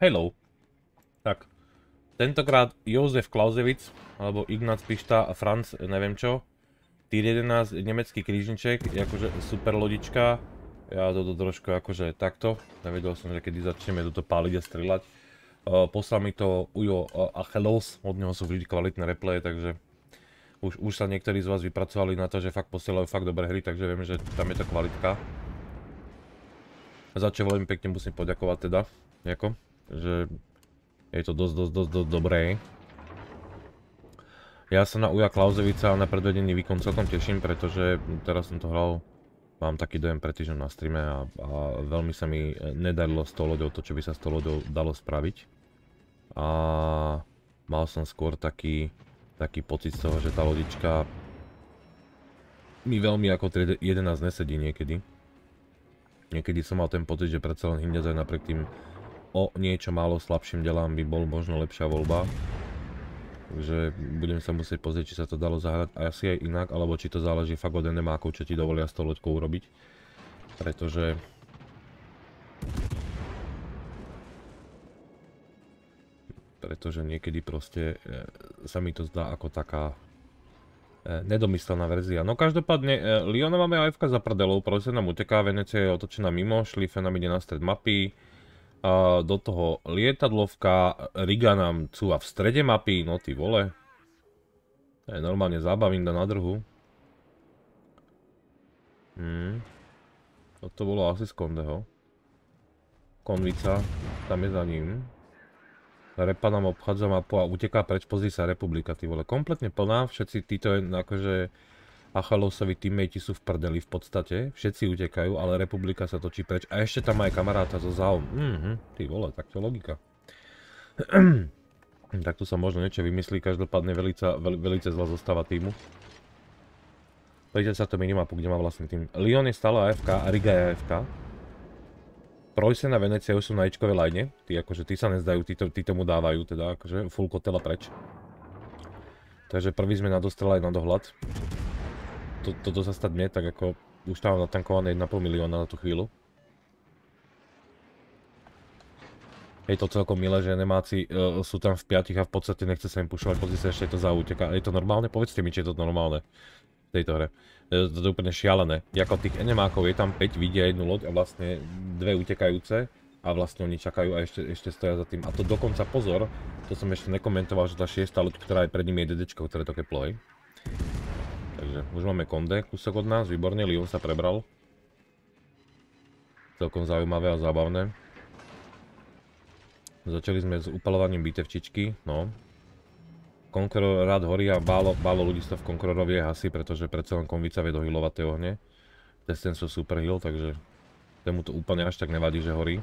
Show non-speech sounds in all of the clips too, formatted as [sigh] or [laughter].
Hello. Tak. Tentokrát Jozef Klausevic, alebo Ignác Pišta a Franz, neviem čo. Týr 11, nemecký krížniček, akože super lodička. Ja toto trošku akože takto. Nevedel som, že kedy začneme toto páliť a strieľať. Uh, poslal mi to Ujo uh, Achelos, od neho sú vždy kvalitné replaye, takže už, už sa niektorí z vás vypracovali na to, že fakt posielajú fakt dobré hry, takže viem, že tam je to kvalitka. Za čo veľmi pekne musím poďakovať teda, nejako že je to dosť, dosť, dosť, dosť dobré. Ja sa na Uja Klauzevica na predvedený výkon celkom teším, pretože teraz som to hral, mám taký dojem pred týždňom na streame a, a veľmi sa mi e, nedarilo s tou loďou to, čo by sa s tou loďou dalo spraviť. A mal som skôr taký, taký pocit z toho, že tá lodička mi veľmi ako 11 nesedí niekedy. Niekedy som mal ten pocit, že predsa len Hindez aj napriek tým o niečo málo slabším delám by bol možno lepšia voľba. Takže budem sa musieť pozrieť, či sa to dalo zahrať asi aj inak, alebo či to záleží fakt od enemákov, čo ti dovolia s tou loďkou urobiť. Pretože... Pretože niekedy proste e, sa mi to zdá ako taká e, nedomyslená verzia. No každopádne, e, Lyona máme AFK za prdelou, proste nám uteká, Venecia je otočená mimo, Schlieffen nám ide na stred mapy, do toho lietadlovka, Riga nám cúva v strede mapy, no ty vole. To je normálne zábavinda na drhu. Hmm. Toto bolo asi z Kondeho. Konvica, tam je za ním. Repa nám obchádza mapu a uteká preč, pozri sa republika, ty vole. Kompletne plná, všetci títo akože Achalovsovi teammatei sú v prdeli v podstate, všetci utekajú, ale republika sa točí preč. A ešte tam aj kamaráta zo záum. Mhm, ty vole, tak to logika. [clears throat] tak tu sa možno niečo vymyslí, každopádne velica, veľ, velice zostáva týmu. Pejde sa to minimapu, kde má vlastný tým. Lyon je stále AFK, a Riga je AFK. Projsen a Venecia už sú na ičkovej lajne. Tí akože, tí sa nezdajú, tí, tomu dávajú, teda akože full kotela preč. Takže prvý sme na aj na dohľad to, toto zastať mne, tak ako už tam mám natankované 1,5 milióna na tú chvíľu. Je to celkom milé, že nemáci uh, sú tam v piatich a v podstate nechce sa im pušovať sa ešte je to zaúteka. Je to normálne? Povedzte mi, či je to normálne v tejto hre. Je to, je úplne šialené. Jako tých enemákov je tam 5, vidia jednu loď a vlastne dve utekajúce a vlastne oni čakajú a ešte, ešte stoja za tým. A to dokonca pozor, to som ešte nekomentoval, že tá šiesta loď, ktorá je pred nimi je dedečko, ktoré to keplo, hej. Takže už máme konde, kúsok od nás, výborne, Lion sa prebral. Celkom zaujímavé a zábavné. Začali sme s upalovaním bitevčičky, no. Konkuror rád horí a bálo, bálo ľudí sa v Konkurorovi hasi, pretože predsa len konvica vie dohylovať tie ohne. Testen sú super heal, takže tomu to úplne až tak nevadí, že horí.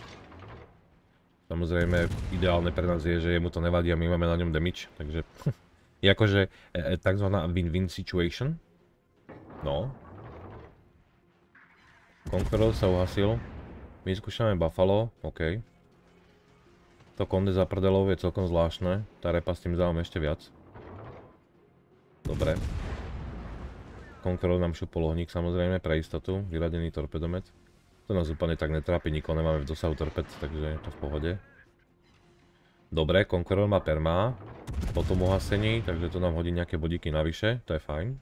Samozrejme, ideálne pre nás je, že jemu to nevadí a my máme na ňom damage, takže... [laughs] je akože e, e, win-win situation, No. Conqueror sa uhasil. My skúšame Buffalo, OK. To konde za prdelov je celkom zvláštne. Tá repa s tým zaujím ešte viac. Dobre. Conqueror nám šupol ohník samozrejme pre istotu. Vyradený torpedomet. To nás úplne tak netrápi, nikoho nemáme v dosahu torped, takže je to v pohode. Dobre, Conqueror má perma. Potom uhasení, takže to nám hodí nejaké bodíky navyše, to je fajn.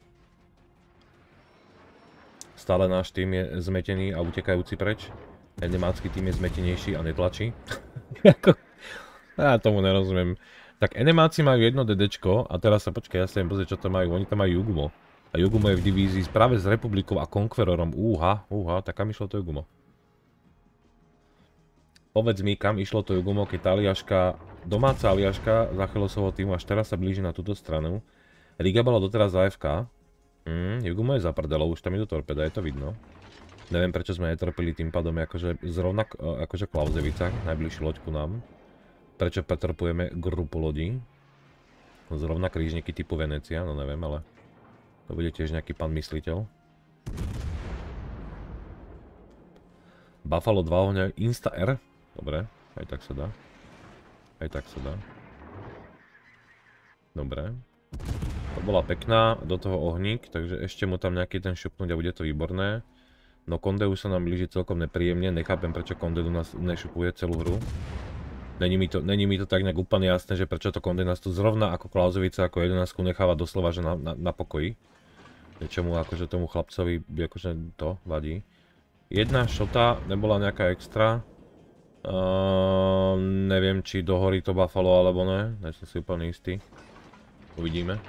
Stále náš tým je zmetený a utekajúci preč. Enemácky nemácky tým je zmetenejší a netlačí. [laughs] ja tomu nerozumiem. Tak enemáci majú jedno dedečko a teraz sa počkaj, ja sa im pozrieť, čo to majú. Oni tam majú Jugumo. A Jugumo je v divízii práve s Republikou a Conquerorom. Úha, úha, tak kam išlo to Jugumo? Povedz mi, kam išlo to Jugumo, keď tá Aliaška, domáca Aliaška Zachelosovho týmu až teraz sa blíži na túto stranu. Riga bola doteraz AFK. Mm, Jugumo je zaprdelov, už tam idú torpeda, je to vidno. Neviem prečo sme netrpili tým pádom akože zrovna e, akože Klauzevica, najbližšiu loďku nám. Prečo pretrpujeme grupu lodí. No zrovna krížniky typu Venecia, no neviem, ale to bude tiež nejaký pán mysliteľ. Buffalo 2 ohňa, Insta R. Dobre, aj tak sa dá. Aj tak sa dá. Dobre, bola pekná, do toho ohník, takže ešte mu tam nejaký ten šupnúť a bude to výborné. No Konde už sa nám blíži celkom nepríjemne, nechápem prečo Konde do nás nešupuje celú hru. Není mi, to, není mi to tak nejak úplne jasné, že prečo to Konde nás tu zrovna ako Klauzovica, ako 11 necháva doslova, že na, na, na pokoji. Niečomu akože tomu chlapcovi, akože to vadí. Jedna šota, nebola nejaká extra. Uh, neviem, či do hory to buffalo alebo ne, nie som si úplne istý. Uvidíme.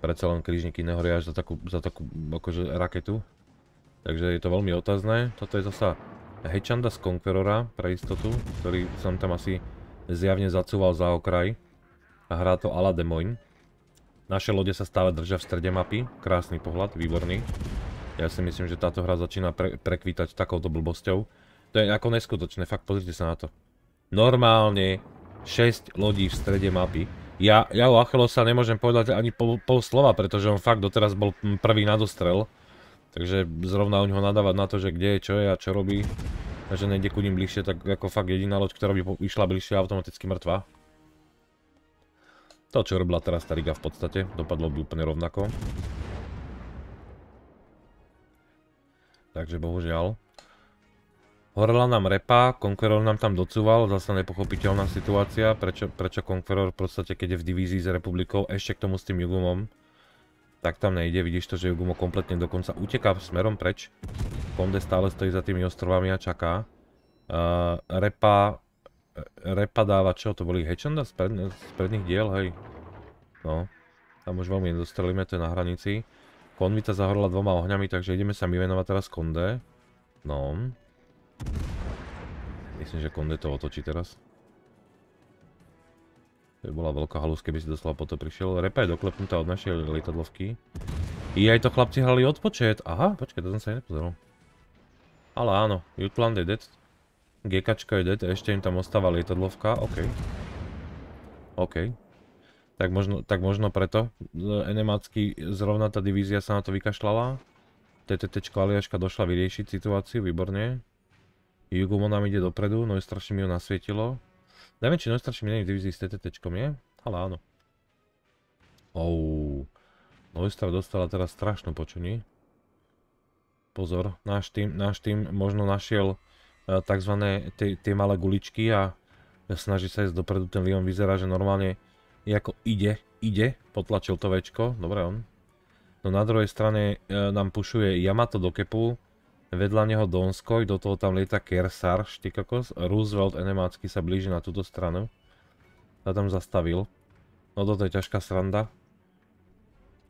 Preca len križníky nehoria až za takú, za takú akože raketu. Takže je to veľmi otázne. Toto je zasa Hechanda z Conquerora pre istotu, ktorý som tam asi zjavne zacúval za okraj. A hrá to a la Moines. Naše lode sa stále držia v strede mapy. Krásny pohľad, výborný. Ja si myslím, že táto hra začína pre, prekvítať takouto blbosťou. To je ako neskutočné, fakt pozrite sa na to. Normálne 6 lodí v strede mapy. Ja, ja o Achelosa nemôžem povedať ani pol, pol slova, pretože on fakt doteraz bol prvý na dostrel. Takže zrovna u ňoho nadávať na to, že kde je, čo je a čo robí. Takže nejde ku ním bližšie, tak ako fakt jediná loď, ktorá by išla bližšie, automaticky mŕtva. To, čo robila teraz tá Riga v podstate, dopadlo by úplne rovnako. Takže bohužiaľ. Horela nám repa, Conqueror nám tam docúval, zase nepochopiteľná situácia, prečo, prečo Conqueror v podstate, keď je v divízii s republikou, ešte k tomu s tým Jugumom, tak tam nejde, vidíš to, že Jugumo kompletne dokonca uteká smerom preč. Konde stále stojí za tými ostrovami a čaká. Uh, repa, repa dáva čo, to boli Hečanda z, pred, z predných diel, hej. No, tam už veľmi nedostrelíme, to je na hranici. Konvita zahorla dvoma ohňami, takže ideme sa my venovať teraz Konde. No, Myslím, že Konde to otočí teraz. To by bola veľká halus, keby si doslova po to prišiel. Repa je doklepnutá od našej lietadlovky. I aj to chlapci hrali odpočet. Aha, počkaj, to som sa aj nepozeral. Ale áno, Jutland je dead. GKčka je dead, ešte im tam ostáva lietadlovka, okej. OK. Tak možno, tak možno preto Enemácky, zrovna tá divízia sa na to vykašľala. TTT aliaška došla vyriešiť situáciu, výborne. Jugo nám ide dopredu, no strašne mi ho nasvietilo. Najväčší mi není v divizii s TTTčkom Ale áno. Ou. Noistar dostala teraz strašnú počuní. Pozor, náš tým, náš tým možno našiel uh, e, tzv. tie malé guličky a snaží sa ísť dopredu. Ten Leon vyzerá, že normálne ako ide, ide, potlačil to večko. Dobre on. No na druhej strane e, nám pušuje Yamato do kepu. Vedľa neho Donskoj, do toho tam lieta Kersar, štikakos. Roosevelt enemácky sa blíži na túto stranu. Sa tam zastavil. No toto je ťažká sranda.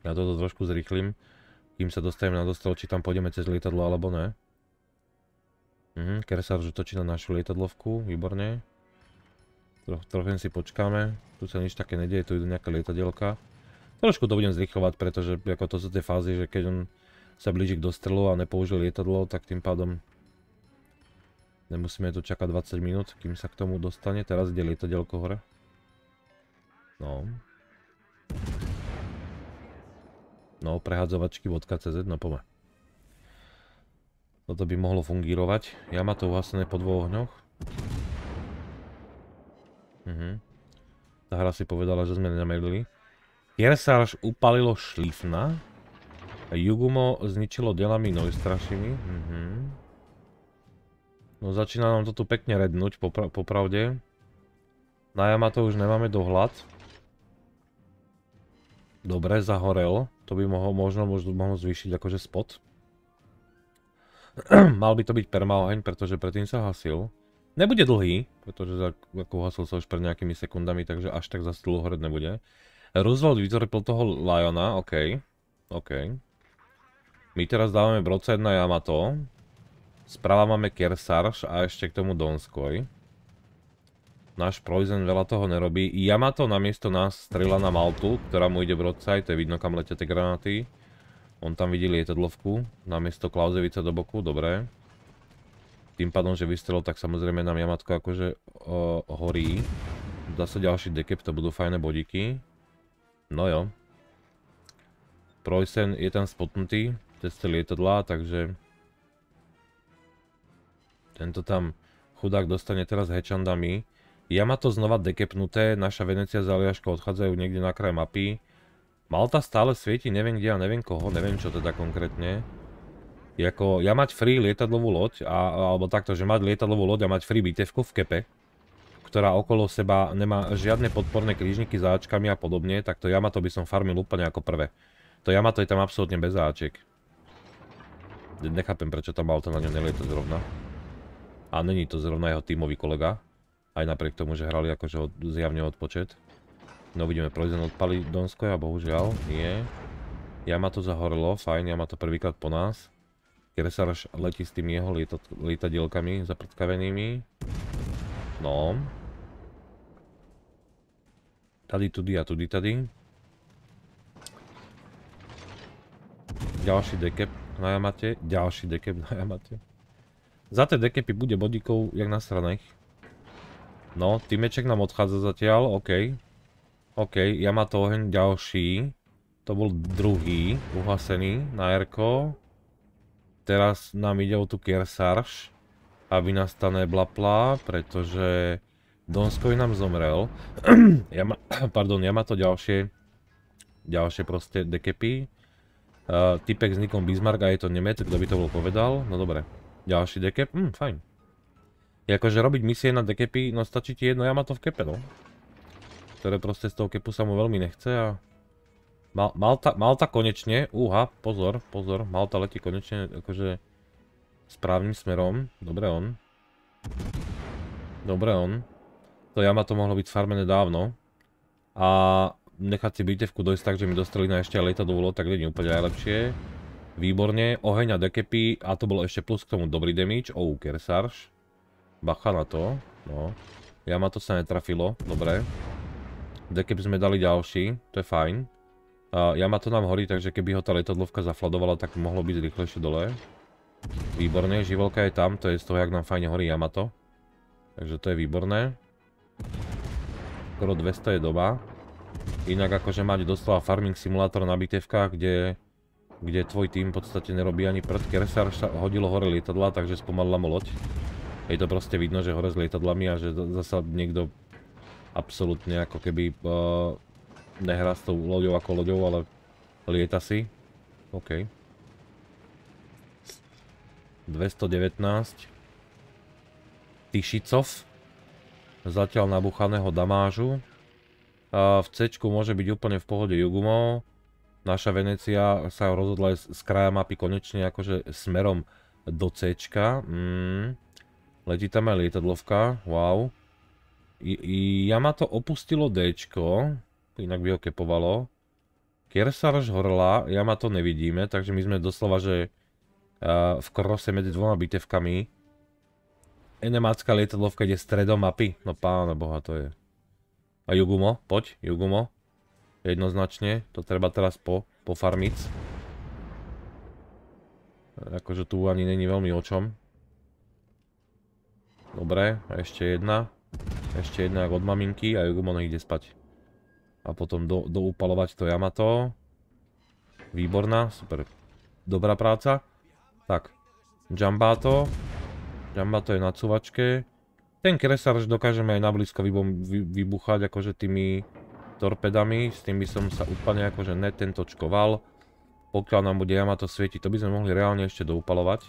Ja toto trošku zrýchlim. Kým sa dostajem na dostrel, či tam pôjdeme cez lietadlo alebo ne. Mhm, Kersar už točí na našu lietadlovku, výborne. trochu si počkáme, tu sa nič také nedieje, tu idú nejaká lietadielka. Trošku to budem zrychlovať, pretože ako to sú tie fázy, že keď on sa blíži k dostrelu a nepoužil lietadlo, tak tým pádom nemusíme tu čakať 20 minút, kým sa k tomu dostane. Teraz ide lietadielko hore. No. No, CZ, no pome. Toto by mohlo fungírovať. Ja má to uhasené po dvoch ohňoch. Mhm. Tá hra si povedala, že sme nenamerili. Kiersarž upalilo šlifna. Jugumo zničilo delami Noistrašimi. Uh mhm. -huh. No začína nám to tu pekne rednúť, popra popravde. Na Yamato už nemáme dohľad. Dobre, zahorel. To by mohol, možno možno mohol zvýšiť akože spot. [clears throat] Mal by to byť permaoheň, pretože predtým sa hasil. Nebude dlhý, pretože za, ako hasil sa už pred nejakými sekundami, takže až tak za dlho nebude. Roosevelt vytvoril toho Liona, okej. OK. My teraz dávame Brodside na Yamato. Sprava máme Kersarš a ešte k tomu Donskoj. Náš Proizen veľa toho nerobí. Yamato namiesto nás strela na Maltu, ktorá mu ide Brodside, to je vidno kam letia tie granáty. On tam vidí lietadlovku, namiesto Klauzevica do boku, dobre. Tým pádom, že vystrelil, tak samozrejme nám Yamatko akože horí. Dá sa ďalší decap, to budú fajné bodíky. No jo. Proisen je tam spotnutý, testy lietadla, takže... Tento tam chudák dostane teraz hečandami. Ja má to znova dekepnuté, naša Venecia z Aliaška odchádzajú niekde na kraj mapy. Malta stále svieti, neviem kde a neviem koho, neviem čo teda konkrétne. Jako, ja mať free lietadlovú loď, a, alebo takto, že mať lietadlovú loď a mať free bitevku v kepe, ktorá okolo seba nemá žiadne podporné krížniky za Ačkami a podobne, tak to Yamato by som farmil úplne ako prvé. To Yamato je tam absolútne bez áček nechápem, prečo tam auto na ňo nelieta zrovna. A není to zrovna jeho tímový kolega. Aj napriek tomu, že hrali akože od, zjavne odpočet. No vidíme, Proizen odpali Donskoja, bohužiaľ, nie. Ja ma to zahorilo, fajn, ja ma to prvýkrát po nás. Keresaraš letí s tým jeho lietadielkami zaprtkavenými. No. Tady, tudy a tudy, tady. Ďalší decap na jamate, ďalší dekep na jamate. Za tie dekepy bude bodíkov, jak na stranech. No, týmeček nám odchádza zatiaľ, OK. OK, to oheň ďalší. To bol druhý, uhlasený, na R-ko. Teraz nám ide o tú Kersarš, aby nastane Blapla, pretože Donskoj nám zomrel. [clears throat] [clears throat] pardon, Yamato ďalšie, ďalšie proste dekepy. Uh, typek s nikom Bismarck a je to Nemec, kto by to bol povedal. No dobre. Ďalší dekep, hm, fajn. Je akože robiť misie na dekepy, no stačí ti jedno, ja má to v kepe, no. Ktoré proste z toho kepu sa mu veľmi nechce a... Mal, Malta, Malta konečne, úha, pozor, pozor, Malta letí konečne akože správnym smerom. Dobre on. Dobre on. To jama to mohlo byť sfarmené dávno. A nechať si bitevku dojsť tak, že mi dostreli na ešte do lietadlo, tak je úplne najlepšie. Výborne, oheň a dekepy a to bolo ešte plus k tomu dobrý damage. Oh, Kersarš. Bacha na to, no. Ja ma to sa netrafilo, dobre. Dekep sme dali ďalší, to je fajn. Uh, ja ma to nám horí, takže keby ho tá letadlovka zafladovala, tak mohlo byť rýchlejšie dole. Výborne, živolka je tam, to je z toho, jak nám fajne horí Yamato. Takže to je výborné. Skoro 200 je doba. Inak akože mať doslova farming simulátor na bitevkách, kde, kde tvoj tým v podstate nerobí ani prd. Keresar hodilo hore lietadla, takže spomalila mu loď. Je to proste vidno, že hore s lietadlami a že zasa niekto absolútne ako keby uh, nehrá s tou loďou ako loďou, ale lieta si. OK. 219. Tyšicov. Zatiaľ nabuchaného damážu v C môže byť úplne v pohode Jugumo. Naša Venecia sa rozhodla z kraja mapy konečne akože smerom do C. Mm. Letí tam aj lietadlovka, wow. I, I, Yamato opustilo D, inak by ho kepovalo. Kersarž horla, Yamato nevidíme, takže my sme doslova, že uh, v krose medzi dvoma bitevkami. Enemácka lietadlovka ide stredom mapy, no pána boha to je. A Jugumo, poď, Jugumo. Jednoznačne, to treba teraz po, farmic. Akože tu ani není veľmi o čom. Dobre, ešte jedna. Ešte jedna od maminky a Jugumo ide spať. A potom do, doupalovať to Yamato. Výborná, super. Dobrá práca. Tak, Jambato. Jambato je na cuvačke. Ten kresař dokážeme aj nablízko vybuchať akože tými torpedami, s tým by som sa úplne akože netentočkoval. Pokiaľ nám bude to svieti, to by sme mohli reálne ešte doupalovať.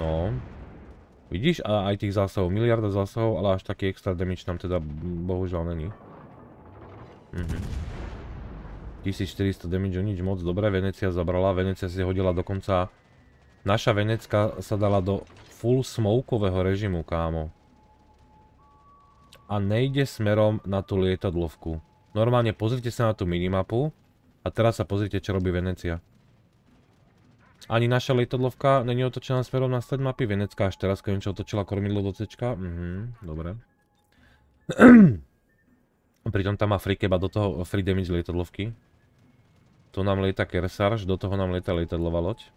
No. Vidíš? A aj tých zásahov, miliarda zásahov, ale až taký extra damage nám teda bohužiaľ není. Mhm. 1400 damage, nič moc, dobré Venecia zabrala, Venecia si hodila dokonca... Naša Venecka sa dala do full smokového režimu, kámo. A nejde smerom na tú lietadlovku. Normálne pozrite sa na tú minimapu a teraz sa pozrite, čo robí Venecia. Ani naša lietadlovka není otočená smerom na sled mapy. Venecká až teraz konečne otočila kormidlo do cečka. Mhm, dobre. [clears throat] Pritom tam má keba do toho free damage lietadlovky. Tu nám lieta Kersarž, do toho nám lieta lietadlová loď.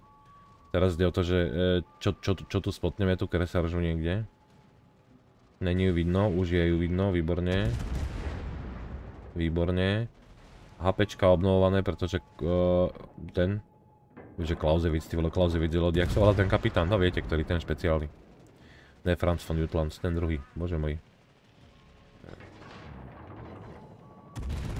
Teraz ide o to, že e, čo, čo, čo tu spotneme, tu kresaržu niekde. Není ju vidno, už je ju vidno, výborne. Výborne. HPčka obnovované, pretože uh, ten... Že Klausevic, ty vole, Klausevic je lodi, jak sa volá ten kapitán, no viete, ktorý ten špeciálny. Ne, Franz von Jutlands, ten druhý, bože môj.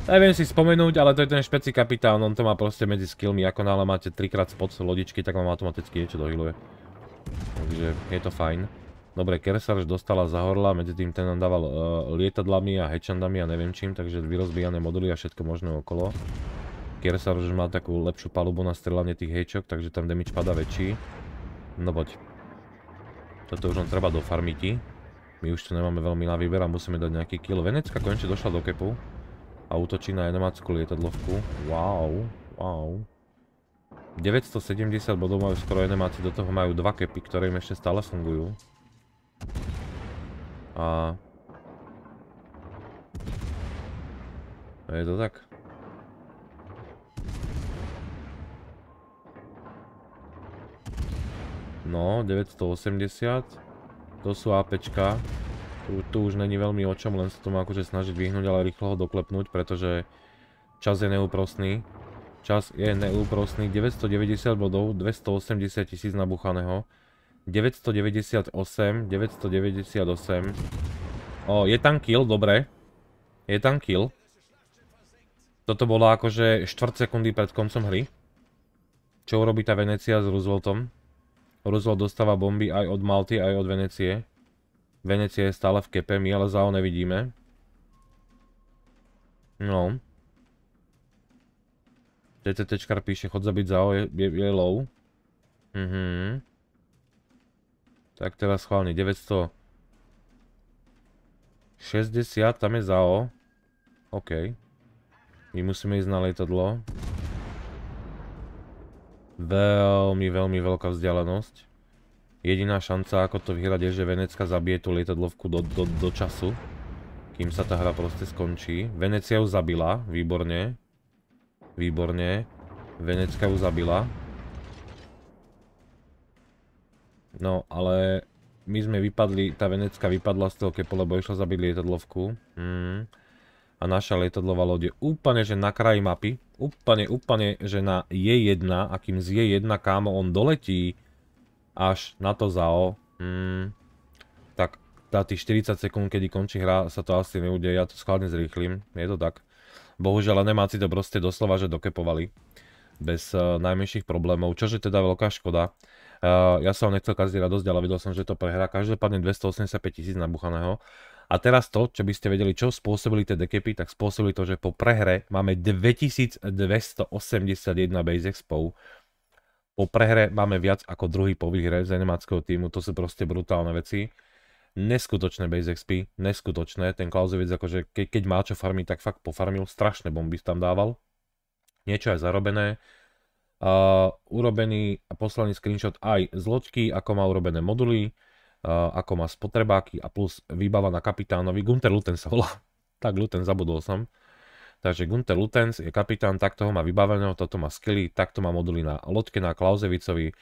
Neviem si spomenúť, ale to je ten špeci kapitán, on to má proste medzi skillmi, ako náhle máte trikrát spod lodičky, tak vám automaticky niečo dohyluje. Takže je to fajn. Dobre, Kersarž dostala zahorla, medzi tým ten nám dával e, lietadlami a hečandami a neviem čím, takže vyrozbijané moduly a všetko možné okolo. Kersarž má takú lepšiu palubu na strelanie tých hečok, takže tam damage pada väčší. No poď. Toto už len treba do farmiti. My už tu nemáme veľmi na výber a musíme dať nejaký kill. Venecka konečne došla do kepu a útočí na nemeckú lietadlovku. Wow, wow. 970 bodov majú skoro enemáci, do toho majú dva kepy, ktoré im ešte stále fungujú. A... Je to tak. No, 980. To sú APčka. Tu, tu už není veľmi o čom, len sa to má akože snažiť vyhnúť, ale rýchlo ho doklepnúť, pretože čas je neúprostný. Čas je neúprostný. 990 bodov, 280 tisíc nabuchaného. 998, 998. O, je tam kill, dobre. Je tam kill. Toto bolo akože 4 sekundy pred koncom hry. Čo urobí tá Venecia s Rooseveltom? Roosevelt dostáva bomby aj od Malty, aj od Venecie. Venecia je stále v kepe, my ale Zao nevidíme. No. TTTčkar píše, chod zabiť Zao, je, je, je low. Mhm. Tak teraz schválne, 900. 60, tam je Zao. OK. My musíme ísť na lietadlo. Veľmi, veľmi veľká vzdialenosť. Jediná šanca, ako to vyhrať, je, že Venecka zabije tú lietadlovku do, do, do času, kým sa tá hra proste skončí. Venecia ju zabila, výborne. Výborne. Venecka ju zabila. No, ale my sme vypadli, tá Venecka vypadla z toho kepo, lebo išla zabiť lietadlovku. Mm. A naša lietadlová loď je úplne, že na kraji mapy. Úplne, úplne, že na J1 a kým z J1 kámo on doletí až na to ZAO, mm, tak tá tých 40 sekúnd, kedy končí hra, sa to asi neudeje, ja to skladne zrýchlim, je to tak. Bohužiaľ nemáci to proste doslova, že dokepovali bez uh, najmenších problémov, čože teda veľká škoda. Uh, ja som nechcel kaziť radosť, ale videl som, že to prehrá každopádne 285 tisíc nabuchaného. A teraz to, čo by ste vedeli, čo spôsobili tie dekepy, tak spôsobili to, že po prehre máme 2281 base expo, po prehre máme viac ako druhý po výhre z nemáckého týmu, to sú proste brutálne veci. Neskutočné base XP, neskutočné. Ten Klausovic, akože ke, keď má čo farmiť, tak fakt pofarmil, strašné bomby tam dával. Niečo aj zarobené. Uh, urobený a poslaný screenshot aj z loďky, ako má urobené moduly, uh, ako má spotrebáky a plus výbava na kapitánovi. Gunter Luten sa volá. tak Luten, zabudol som. Takže Gunther Lutens je kapitán, takto ho má vybaveného, toto má skilly, takto má moduly na loďke, na Klausevicovi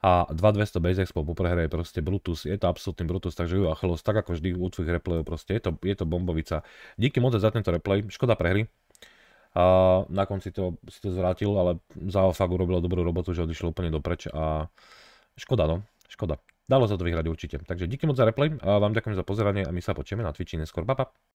a 2200 base expo po prehre je proste Brutus, je to absolútny Brutus, takže ju Achilles tak ako vždy u tvojich replayov proste, je to, je to bombovica. Díky moc za tento replay, škoda prehry, a na konci to, si to zvrátil, ale Zao fakt urobilo dobrú robotu, že odišlo úplne dopreč a škoda no, škoda. Dalo sa to vyhrať určite. Takže díky moc za replay, a vám ďakujem za pozeranie a my sa počujeme na Twitchi neskôr. Pa, pa.